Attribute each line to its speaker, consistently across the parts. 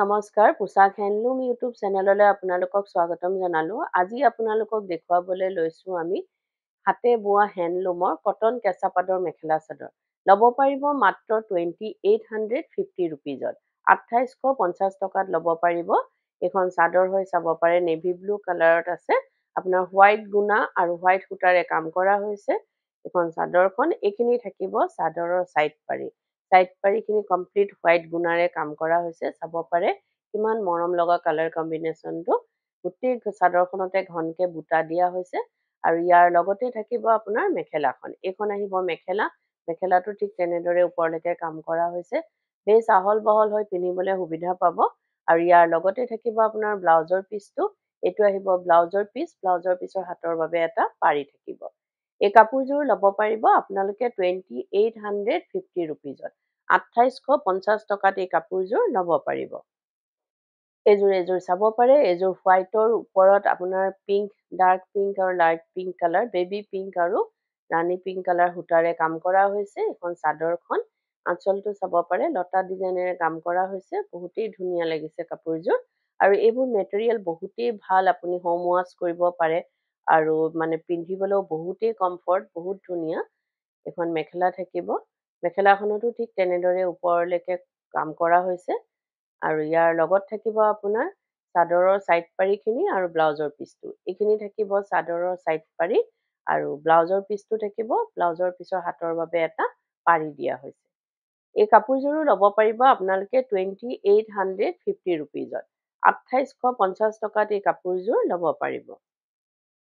Speaker 1: নমস্কাৰ পোচাক handloom YouTube চেনেললৈ আপোনালোকক স্বাগতম জনালোঁ আজি আপোনালোকক দেখুৱাবলৈ লৈছোঁ আমি হাতে বোৱা হেণ্ডলুমৰ কটন কেঁচাপাতৰ মেখেলা চাদৰ ল'ব পাৰিব মাত্ৰ টুৱেণ্টি এইট হাণ্ড্ৰেড ফিফটি ৰুপিজত আঠাইছশ পঞ্চাছ টকাত ল'ব পাৰিব এইখন চাদৰ হৈ চাব পাৰে নেভি ব্লু কালাৰত আছে আপোনাৰ হোৱাইট গুণা আৰু হোৱাইট সূতাৰে কাম কৰা হৈছে এইখন চাদৰখন এইখিনি থাকিব চাদৰৰ ছাইড পাৰি টাইট পাৰিখিনি কমপ্লিট হোৱাইট গুণাৰে কাম কৰা হৈছে চাব পাৰে কিমান মৰম লগা কালাৰ কম্বিনেশ্যনটো গোটেই চাদৰখনতে ঘনকৈ বুটা দিয়া হৈছে আৰু ইয়াৰ লগতে থাকিব আপোনাৰ মেখেলাখন এইখন আহিব মেখেলা মেখেলাটো ঠিক তেনেদৰে ওপৰলৈকে কাম কৰা হৈছে বেছ আহল বহল হৈ পিন্ধিবলৈ সুবিধা পাব আৰু ইয়াৰ লগতে থাকিব আপোনাৰ ব্লাউজৰ পিচটো এইটো আহিব ব্লাউজৰ পিচ ব্লাউজৰ পিচৰ হাতৰ বাবে এটা পাৰি থাকিব এই কাপোৰযোৰ ল'ব পাৰিব আপোনালোকে টুৱেণ্টি এইট হাণ্ড্ৰেড ফিফটি ৰুপিজত আঠাইছশ পঞ্চাছ টকাত এই কাপোৰযোৰ ল'ব পাৰিব এযোৰ এযোৰ চাব পাৰে এযোৰ হোৱাইটৰ ওপৰত আপোনাৰ পিংক ডাৰ্ক পিংক আৰু light pink colour baby pink আৰু ৰাণী পিংক কালাৰ সূতাৰে কাম কৰা হৈছে এইখন চাদৰখন আঁচলটো চাব পাৰে লতা ডিজাইনেৰে কাম কৰা হৈছে বহুতেই ধুনীয়া লাগিছে কাপোৰযোৰ আৰু এইবোৰ মেটেৰিয়েল বহুতেই ভাল আপুনি হোম ৱাছ কৰিব পাৰে আৰু মানে পিন্ধিবলৈও বহুতেই কমফৰ্ট বহুত ধুনীয়া এইখন মেখেলা থাকিব মেখেলাখনতো ঠিক তেনেদৰে ওপৰলৈকে কাম কৰা হৈছে আৰু ইয়াৰ লগত থাকিব আপোনাৰ চাদৰৰ চাইড পাৰিখিনি আৰু ব্লাউজৰ পিচটো এইখিনি থাকিব চাদৰৰ চাইড পাৰি আৰু ব্লাউজৰ পিচটো থাকিব ব্লাউজৰ পিছৰ হাতৰ বাবে এটা পাৰি দিয়া হৈছে এই কাপোৰযোৰো ল'ব পাৰিব আপোনালোকে টুৱেণ্টি এইট হাণ্ড্ৰেড ফিফটি ৰুপিজত আঠাইছশ পঞ্চাছ টকাত এই কাপোৰযোৰ ল'ব পাৰিব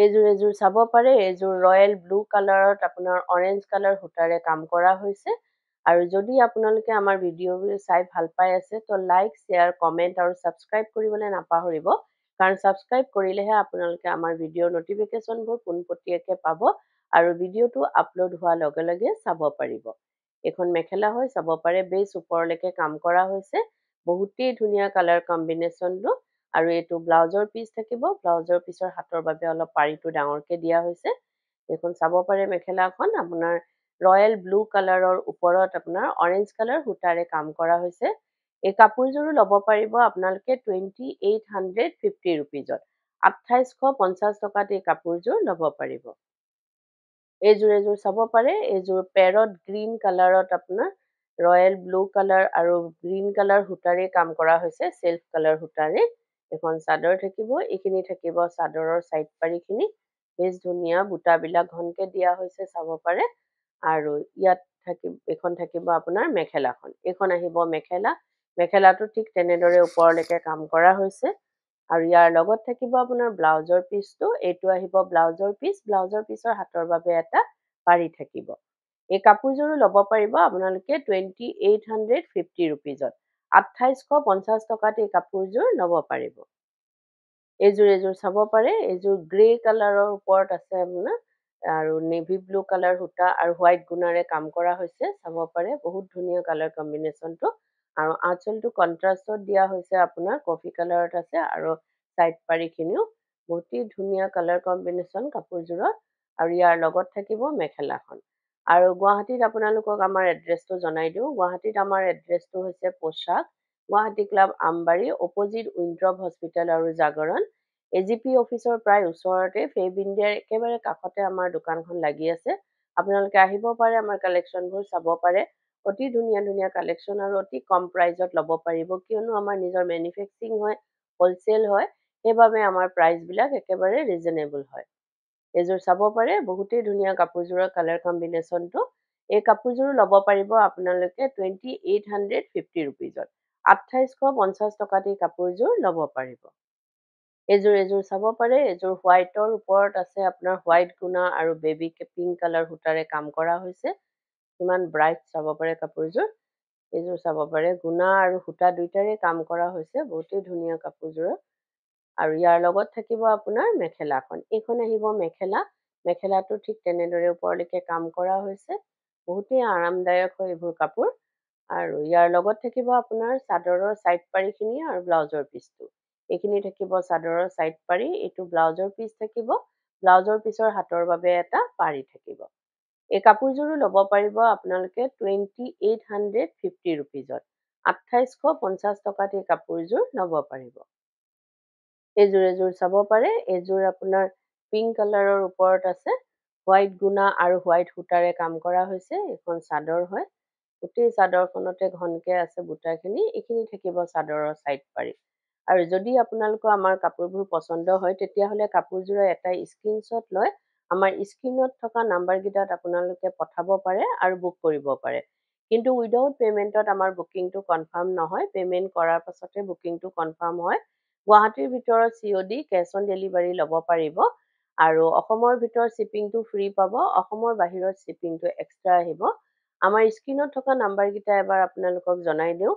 Speaker 1: এইযোৰ এইযোৰ চাব পাৰে এইযোৰ ৰয়েল ব্লু কালাৰত আপোনাৰ অৰেঞ্জ কালাৰ সূতাৰে কাম কৰা হৈছে আৰু যদি আপোনালোকে আমাৰ ভিডিঅ'বোৰ চাই ভাল পাই আছে ত' লাইক শ্বেয়াৰ কমেণ্ট আৰু ছাবস্ক্ৰাইব কৰিবলৈ নাপাহৰিব কাৰণ ছাবস্ক্ৰাইব কৰিলেহে আপোনালোকে আমাৰ ভিডিঅ'ৰ নটিফিকেশ্যনবোৰ পোনপটীয়াকৈ পাব আৰু ভিডিঅ'টো আপলোড হোৱাৰ লগে লগে চাব পাৰিব এইখন মেখেলা হয় চাব পাৰে বেছ ওপৰলৈকে কাম কৰা হৈছে বহুতেই ধুনীয়া কালাৰ কম্বিনেশ্যনটো আৰু এইটো ব্লাউজৰ পিচ থাকিব ব্লাউজৰ পিচৰ হাতৰ বাবে অলপ পাৰিটো ডাঙৰকে দিয়া হৈছে এইখন চাব পাৰে মেখেলাখন আপোনাৰ ৰয়েল ব্লু কালাৰৰ ওপৰত আপোনাৰ অৰেঞ্জ কালাৰ সূতাৰে কাম কৰা হৈছে এই কাপোৰযোৰো ল'ব পাৰিব আপোনালোকে টুৱেণ্টি এইট হাণ্ড্ৰেড ফিফটি ৰুপিজত আঠাইছশ পঞ্চাছ টকাত এই কাপোৰযোৰ ল'ব পাৰিব এইযোৰ এযোৰ চাব পাৰে এইযোৰ পেৰত গ্ৰীণ কালাৰত আপোনাৰ ৰয়েল ব্লু কালাৰ আৰু গ্ৰীণ কালাৰ সূতাৰে কাম কৰা হৈছে চেল্ফ কালাৰ সূতাৰে এখন চাদৰ থাকিব এইখিনি থাকিব চাদৰৰ চাইড পাৰিখিনি বেছ ধুনীয়া বুটাবিলাক ঘনকৈ দিয়া হৈছে চাব পাৰে আৰু ইয়াত থাকি এইখন থাকিব আপোনাৰ মেখেলাখন এইখন আহিব মেখেলা মেখেলাটো ঠিক তেনেদৰে ওপৰলৈকে কাম কৰা হৈছে আৰু ইয়াৰ লগত থাকিব আপোনাৰ ব্লাউজৰ পিচটো এইটো আহিব ব্লাউজৰ পিচ ব্লাউজৰ পিচৰ হাতৰ বাবে এটা পাৰি থাকিব এই কাপোৰযোৰো ল'ব পাৰিব আপোনালোকে টুৱেণ্টি এইট হাণ্ড্ৰেড ফিফটি ৰুপিজত আঠাইছশ পঞ্চাছ টকাত এই কাপোৰযোৰ ল'ব পাৰিব এইযোৰ এইযোৰ চাব পাৰে এইযোৰ গ্ৰে কালাৰৰ ওপৰত আছে আপোনাৰ আৰু নেভি ব্লু কালাৰ সূতা আৰু হোৱাইট গুণাৰে কাম কৰা হৈছে চাব পাৰে বহুত ধুনীয়া কালাৰ কম্বিনেশ্যনটো আৰু আঁচলটো কণ্ট্ৰাষ্টত দিয়া হৈছে আপোনাৰ কফি কালাৰত আছে আৰু চাইড পাৰিখিনিও অতি ধুনীয়া কালাৰ কম্বিনেশ্যন কাপোৰযোৰত আৰু ইয়াৰ লগত থাকিব মেখেলাখন আৰু গুৱাহাটীত আপোনালোকক আমাৰ এড্ৰেছটো জনাই দিওঁ গুৱাহাটীত আমাৰ এড্ৰেছটো হৈছে পোচাক গুৱাহাটী ক্লাব আমবাৰী অপজিট উইণ্ড্ৰভ হস্পিটেল আৰু জাগৰণ এ জি পি অফিচৰ প্ৰায় ওচৰতে ফেব ইণ্ডিয়াৰ একেবাৰে কাষতে আমাৰ দোকানখন লাগি আছে আপোনালোকে আহিব পাৰে আমাৰ কালেকশ্যনবোৰ চাব পাৰে অতি ধুনীয়া ধুনীয়া কালেকশ্যন আৰু অতি কম প্ৰাইজত ল'ব পাৰিব কিয়নো আমাৰ নিজৰ মেনুফেক্সিং হয় হ'লচেল হয় সেইবাবে আমাৰ প্ৰাইজবিলাক একেবাৰে ৰিজনেবল হয় এইযোৰ চাব পাৰে বহুতেই ধুনীয়া কাপোৰযোৰৰ কালাৰ কম্বিনেশ্যনটো এই কাপোৰযোৰ ল'ব পাৰিব আপোনালোকে টুৱেণ্টি এইট হাণ্ড্ৰেড ফিফটি ৰুপিজত আঠাইছশ পঞ্চাছ টকাত এই কাপোৰযোৰ ল'ব পাৰিব এইযোৰ এইযোৰ চাব পাৰে এইযোৰ হোৱাইটৰ ওপৰত আছে আপোনাৰ হোৱাইট গুণা আৰু বেবী পিংক কালাৰ সূতাৰে কাম কৰা হৈছে কিমান ব্ৰাইট চাব পাৰে কাপোৰযোৰ এইযোৰ চাব পাৰে গুণা আৰু সূতা দুইটাৰে কাম কৰা হৈছে বহুতেই ধুনীয়া কাপোৰযোৰৰ আৰু ইয়াৰ লগত থাকিব আপোনাৰ মেখেলাখন এইখন আহিব মেখেলা মেখেলাটো ঠিক তেনেদৰে ওপৰলৈকে কাম কৰা হৈছে বহুতেই আৰামদায়ক হয় এইবোৰ কাপোৰ আৰু ইয়াৰ লগত থাকিব আপোনাৰ চাদৰৰ ছাইড পাৰিখিনি আৰু ব্লাউজৰ পিচটো এইখিনি থাকিব চাদৰৰ ছাইড পাৰি এইটো ব্লাউজৰ পিচ থাকিব ব্লাউজৰ পিচৰ হাতৰ বাবে এটা পাৰি থাকিব এই কাপোৰযোৰো ল'ব পাৰিব আপোনালোকে টুৱেণ্টি এইট হাণ্ড্ৰেড ফিফটি ৰুপিজত আঠাইছশ পঞ্চাছ টকাত এই কাপোৰযোৰ ল'ব পাৰিব এইযোৰ এযোৰ চাব পাৰে এইযোৰ আপোনাৰ পিংক কালাৰৰ ওপৰত আছে হোৱাইট গুণা আৰু হোৱাইট সূতাৰে কাম কৰা হৈছে এইখন চাদৰ হয় গোটেই চাদৰখনতে ঘনকৈ আছে বুটাখিনি এইখিনি থাকিব চাদৰৰ ছাইড পাৰি আৰু যদি আপোনালোকৰ আমাৰ কাপোৰবোৰ পচন্দ হয় তেতিয়াহ'লে কাপোৰযোৰৰ এটা স্ক্ৰীণশ্বট লৈ আমাৰ স্ক্ৰীণত থকা নাম্বাৰকেইটাত আপোনালোকে পঠাব পাৰে আৰু বুক কৰিব পাৰে কিন্তু উইডাউট পে'মেণ্টত আমাৰ বুকিংটো কনফাৰ্ম নহয় পে'মেণ্ট কৰাৰ পাছতহে বুকিংটো কনফাৰ্ম হয় গুৱাহাটীৰ ভিতৰত C O' D cash on delivery ল'ব পাৰিব আৰু অসমৰ ভিতৰত শ্বিপিংটো ফ্ৰী পাব অসমৰ বাহিৰত শ্বিপিংটো এক্সট্ৰা আহিব আমাৰ স্ক্ৰীণত থকা নাম্বাৰকেইটা এবাৰ আপোনালোকক জনাই দিওঁ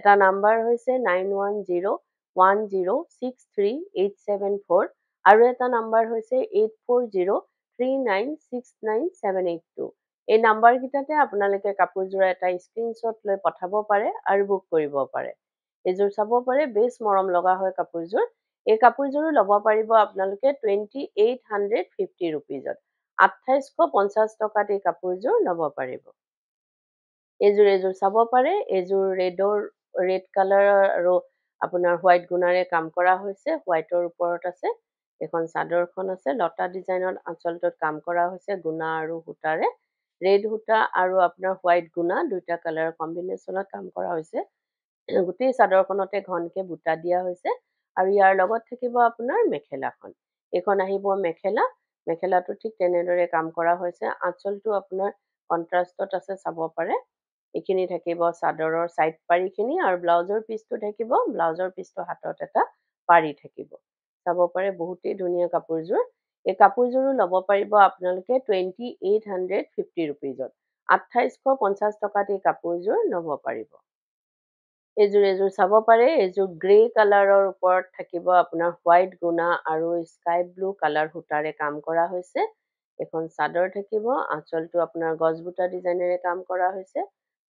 Speaker 1: এটা নাম্বাৰ হৈছে nine one zero' one zero' six three eight seven four আৰু এটা নাম্বাৰ হৈছে eight four zero' three nine six nine seven eight two এই নাম্বাৰকেইটাতে আপোনালোকে কাপোৰযোৰ এটা স্ক্ৰীণশ্বট লৈ পঠাব পাৰে আৰু বুক কৰিব পাৰে এইযোৰ চাব পাৰে বেছ মৰম লগা হয় কাপোৰযোৰ এই কাপোৰযোৰো ল'ব পাৰিব আপোনালোকে টুৱেণ্টি এইট হাণ্ড্ৰেড ফিফটি ৰুপিজত আঠাইছশ পঞ্চাছ টকাত এই কাপোৰযোৰ ল'ব পাৰিব এইযোৰ এইযোৰ চাব পাৰে এইযোৰ ৰেডৰ ৰেড কালাৰৰ আৰু আপোনাৰ হোৱাইট গুণাৰে কাম কৰা হৈছে হোৱাইটৰ ওপৰত আছে এখন চাদৰখন আছে লতা ডিজাইনত আঞ্চলটোত কাম কৰা হৈছে গুণা আৰু সূতাৰে ৰেড সূতা আৰু আপোনাৰ হোৱাইট গুণা দুয়োটা কালাৰৰ কম্বিনেশ্যনত কাম কৰা হৈছে গোটেই চাদৰখনতে ঘনকে বুটা দিয়া হৈছে আৰু ইয়াৰ লগত থাকিব আপোনাৰ মেখেলাখন এইখন আহিব মেখেলা মেখেলাটো ঠিক তেনেদৰে কাম কৰা হৈছে আঁচলটো আপোনাৰ কণ্ট্ৰাষ্টত আছে চাব পাৰে এইখিনি থাকিব চাদৰৰ চাইড পাৰিখিনি আৰু ব্লাউজৰ পিচটো থাকিব ব্লাউজৰ পিচটো হাতত এটা পাৰি থাকিব চাব পাৰে বহুতেই ধুনীয়া কাপোৰযোৰ এই কাপোৰযোৰো ল'ব পাৰিব আপোনালোকে টুৱেণ্টি এইট হাণ্ড্ৰেড ফিফটি ৰুপিজত আঠাইছশ পঞ্চাছ টকাত এই কাপোৰযোৰ ল'ব পাৰিব এইযোৰ এইযোৰ চাব পাৰে এইযোৰ গ্ৰে কালাৰৰ ওপৰত থাকিব আপোনাৰ হোৱাইট গুণা আৰু স্কাই ব্লু কালাৰ সূতাৰে কাম কৰা হৈছে এখন চাদৰ থাকিব আঁচলটো আপোনাৰ গছ বুটা ডিজাইনেৰে কাম কৰা হৈছে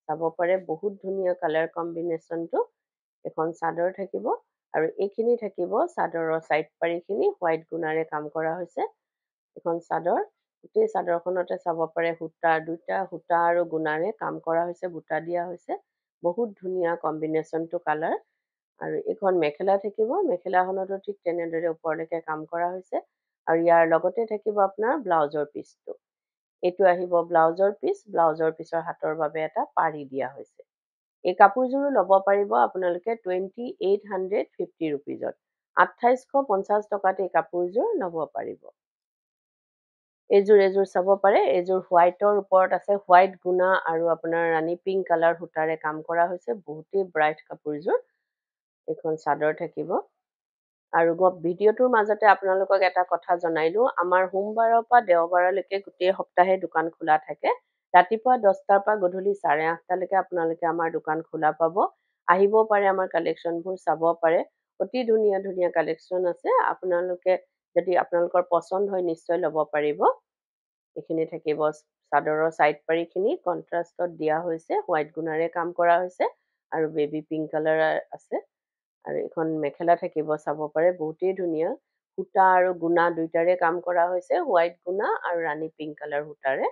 Speaker 1: চাব পাৰে বহুত ধুনীয়া কালাৰ কম্বিনেশ্যনটো এখন চাদৰ থাকিব আৰু এইখিনি থাকিব চাদৰৰ চাইড পাৰিখিনি হোৱাইট গুণাৰে কাম কৰা হৈছে এখন চাদৰ গোটেই চাদৰখনতে চাব পাৰে সূতা দুটা সূতা আৰু গুণাৰে কাম কৰা হৈছে বুটা দিয়া হৈছে বহুত ধুনীয়া কম্বিনেশ্যনটো কালাৰ আৰু এইখন মেখেলা থাকিব মেখেলাখনতো ঠিক তেনেদৰে ওপৰলৈকে কাম কৰা হৈছে আৰু ইয়াৰ লগতে থাকিব আপোনাৰ ব্লাউজৰ পিচটো এইটো আহিব ব্লাউজৰ পিচ ব্লাউজৰ পিচৰ হাতৰ বাবে এটা পাৰি দিয়া হৈছে এই কাপোৰযোৰো ল'ব পাৰিব আপোনালোকে টুৱেণ্টি এইট হাণ্ড্ৰেড ফিফটি ৰুপিজত আঠাইছশ পঞ্চাছ টকাত এই কাপোৰযোৰ ল'ব পাৰিব এযোৰ এযোৰ চাব পাৰে এযোৰ হোৱাইটৰ ওপৰত আছে হোৱাইট গুণা আৰু আপোনাৰ ৰাণী পিংক কালাৰ সূতাৰে কাম কৰা হৈছে বহুতেই ব্ৰাইট কাপোৰযোৰ এইখন চাদৰ থাকিব আৰু ভিডিঅ'টোৰ মাজতে আপোনালোকক এটা কথা জনাই দিওঁ আমাৰ সোমবাৰৰ পৰা দেওবাৰলৈকে গোটেই সপ্তাহে দোকান খোলা থাকে ৰাতিপুৱা দহটাৰ পৰা গধূলি চাৰে আঠটালৈকে আপোনালোকে আমাৰ দোকান খোলা পাব আহিব পাৰে আমাৰ কালেকশ্যনবোৰ চাব পাৰে অতি ধুনীয়া ধুনীয়া কালেকশ্যন আছে আপোনালোকে যদি আপোনালোকৰ পচন্দ হয় নিশ্চয় ল'ব পাৰিব এইখিনি থাকিব চাদৰৰ ছাইড পাৰিখিনি কণ্ট্ৰাষ্টত দিয়া হৈছে হোৱাইট গুণাৰে কাম কৰা হৈছে আৰু বেবী পিংক কালাৰ আছে আৰু এইখন মেখেলা থাকিব চাব পাৰে বহুতেই ধুনীয়া সূতা আৰু গুণা দুইটাৰে কাম কৰা হৈছে হোৱাইট গুণা আৰু ৰাণী পিংক কালাৰ সূতাৰে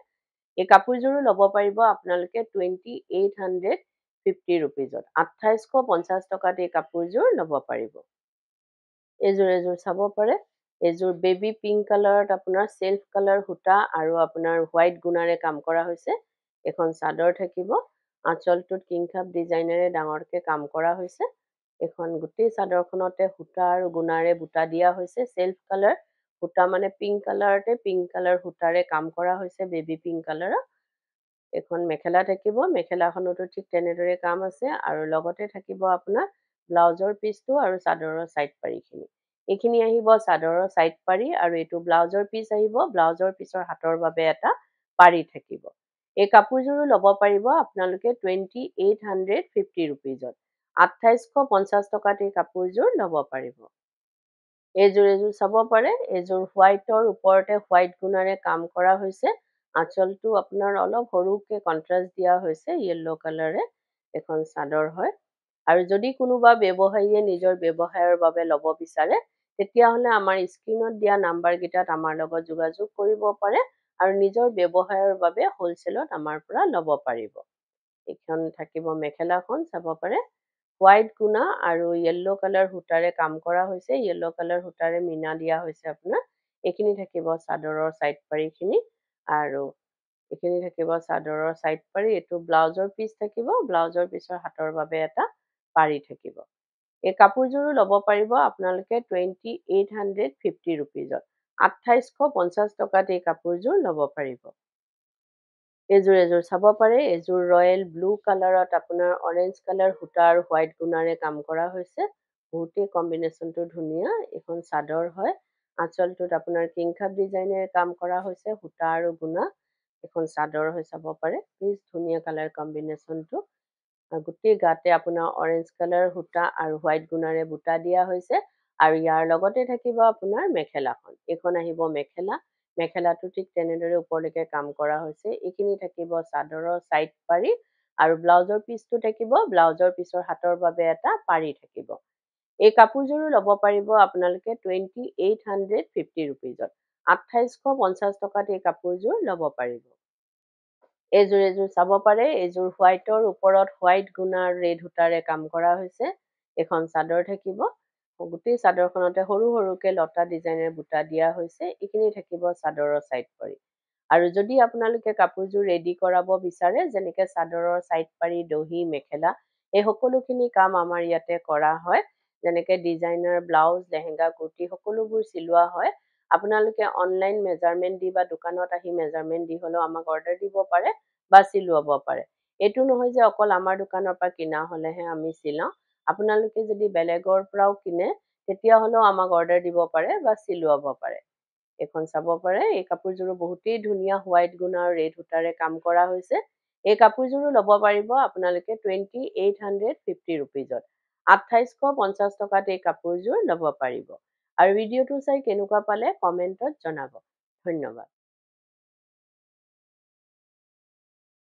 Speaker 1: এই কাপোৰযোৰো ল'ব পাৰিব আপোনালোকে টুৱেণ্টি এইট হাণ্ড্ৰেড ফিফটি ৰুপিজত আঠাইছশ পঞ্চাছ টকাত এই কাপোৰযোৰ ল'ব পাৰিব এইযোৰ এযোৰ চাব পাৰে এযোৰ বেবী পিংক কালাৰত আপোনাৰ চেল্ফ কালাৰ সূতা আৰু আপোনাৰ হোৱাইট গুণাৰে কাম কৰা হৈছে এখন চাদৰ থাকিব আঁচলটোত কিংখাপ ডিজাইনেৰে ডাঙৰকৈ কাম কৰা হৈছে এখন গোটেই চাদৰখনতে সূতা আৰু গুণাৰে বুটা দিয়া হৈছে চেল্ফ কালাৰ সূতা মানে পিংক কালাৰতে পিংক কালাৰ সূতাৰে কাম কৰা হৈছে বেবী পিংক কালাৰত এখন মেখেলা থাকিব মেখেলাখনতো ঠিক তেনেদৰে কাম আছে আৰু লগতে থাকিব আপোনাৰ ব্লাউজৰ পিচটো আৰু চাদৰৰ ছাইড পাৰিখিনি এইখিনি আহিব চাদৰৰ চাইড পাৰি আৰু এইটো ব্লাউজৰ পিচ আহিব ব্লাউজৰ পিচৰ হাতৰ বাবে এটা পাৰি থাকিব এই কাপোৰযোৰো ল'ব পাৰিব আপোনালোকে টুৱেণ্টি এইট হাণ্ড্ৰেড ফিফটি ৰুপিজত আঠাইছশ পঞ্চাছ টকাত এই কাপোৰযোৰ ল'ব পাৰিব এইযোৰ এযোৰ চাব পাৰে এইযোৰ হোৱাইটৰ ওপৰতে হোৱাইট গুণাৰে কাম কৰা হৈছে আঁচলটো আপোনাৰ অলপ সৰুকৈ কণ্ট্ৰাষ্ট দিয়া হৈছে য়েল্ল' কালাৰে এখন চাদৰ হয় আৰু যদি কোনোবা ব্যৱসায়ীয়ে নিজৰ ব্যৱসায়ৰ বাবে ল'ব বিচাৰে তেতিয়াহ'লে আমাৰ স্ক্ৰীণত দিয়া নাম্বাৰকেইটাত আমাৰ লগত যোগাযোগ কৰিব পাৰে আৰু নিজৰ ব্যৱসায়ৰ বাবে হোলচেলত আমাৰ পৰা ল'ব পাৰিব এইখন থাকিব মেখেলাখন চাব পাৰে হোৱাইট গুণা আৰু য়েল্ল' কালাৰ সূতাৰে কাম কৰা হৈছে য়েল্ল' কালাৰ সূতাৰে মিনা দিয়া হৈছে আপোনাৰ এইখিনি থাকিব চাদৰৰ চাইড পাৰিখিনি আৰু এইখিনি থাকিব চাদৰৰ চাইড পাৰি এইটো ব্লাউজৰ পিচ থাকিব ব্লাউজৰ পিচৰ হাতৰ বাবে এটা পাৰি থাকিব এই কাপোৰযোৰো ল'ব পাৰিব আপোনালোকে টুৱেণ্টি এইট হাণ্ড্ৰেড ফিফটি ৰুপিজত আঠাইছশ পঞ্চাছ টকাত এই কাপোৰযোৰ ল'ব পাৰিব এযোৰ এযোৰ চাব পাৰে এযোৰ ৰয়েল ব্লু কালাৰত আপোনাৰ অৰেঞ্জ কালাৰ সূতা আৰু হোৱাইট গুণাৰে কাম কৰা হৈছে বহুতেই কম্বিনেশ্যনটো ধুনীয়া এইখন চাদৰ হয় আঁচলটোত আপোনাৰ কিংখাপ ডিজাইনেৰে কাম কৰা হৈছে সূতা আৰু গুণা এখন চাদৰ হৈ চাব পাৰে বেছ ধুনীয়া কালাৰ কম্বিনেশ্যনটো গোটেই গাতে আপোনাৰ অৰেঞ্জ কালাৰ সূতা আৰু হোৱাইট গুণাৰে বুটা দিয়া হৈছে আৰু ইয়াৰ লগতে থাকিব আপোনাৰ মেখেলাখন এইখন আহিব মেখেলা মেখেলাটো ঠিক তেনেদৰে ওপৰলৈকে কাম কৰা হৈছে এইখিনি থাকিব চাদৰৰ চাইড পাৰি আৰু ব্লাউজৰ পিচটো থাকিব ব্লাউজৰ পিচৰ হাতৰ বাবে এটা পাৰি থাকিব এই কাপোৰযোৰো ল'ব পাৰিব আপোনালোকে টুৱেণ্টি এইট হাণ্ড্ৰেড ফিফটি ৰুপিজত আঠাইছশ পঞ্চাছ টকাত এই কাপোৰযোৰ ল'ব পাৰিব এইযোৰ এইযোৰ চাব পাৰে এইযোৰ হোৱাইটৰ ওপৰত হোৱাইট গুণা ৰেড সূতাৰে কাম কৰা হৈছে এখন চাদৰ থাকিব গোটেই চাদৰখনতে সৰু সৰুকৈ লতা ডিজাইনেৰে বুটা দিয়া হৈছে এইখিনি থাকিব চাদৰৰ ছাইড পাৰি আৰু যদি আপোনালোকে কাপোৰযোৰ ৰেডি কৰাব বিচাৰে যেনেকৈ চাদৰৰ ছাইড পাৰি দহি মেখেলা এই সকলোখিনি কাম আমাৰ ইয়াতে কৰা হয় যেনেকৈ ডিজাইনাৰ ব্লাউজ লেহেংগা কুৰ্তি সকলোবোৰ চিলোৱা হয় আপোনালোকে অনলাইন মেজাৰমেণ্ট দি বা দোকানত আহি মেজাৰমেণ্ট দি হ'লেও আমাক অৰ্ডাৰ দিব পাৰে বা চিলোৱাব পাৰে এইটো নহয় যে অকল আমাৰ দোকানৰ পৰা কিনা হ'লেহে আমি চিলাওঁ আপোনালোকে যদি বেলেগৰ পৰাও কিনে তেতিয়াহ'লেও আমাক অৰ্ডাৰ দিব পাৰে বা চিলোৱাব পাৰে এইখন চাব পাৰে এই কাপোৰযোৰো বহুতেই ধুনীয়া হোৱাইট গুণা আৰু ৰেড সূতাৰে কাম কৰা হৈছে এই কাপোৰযোৰো ল'ব পাৰিব আপোনালোকে টুৱেণ্টি এইট হাণ্ড্ৰেড ফিফটি ৰুপিজত আঠাইছশ পঞ্চাছ টকাত এই কাপোৰযোৰ ল'ব পাৰিব আৰু ভিডিঅ'টো চাই কেনেকুৱা পালে কমেণ্টত জনাব ধন্যবাদ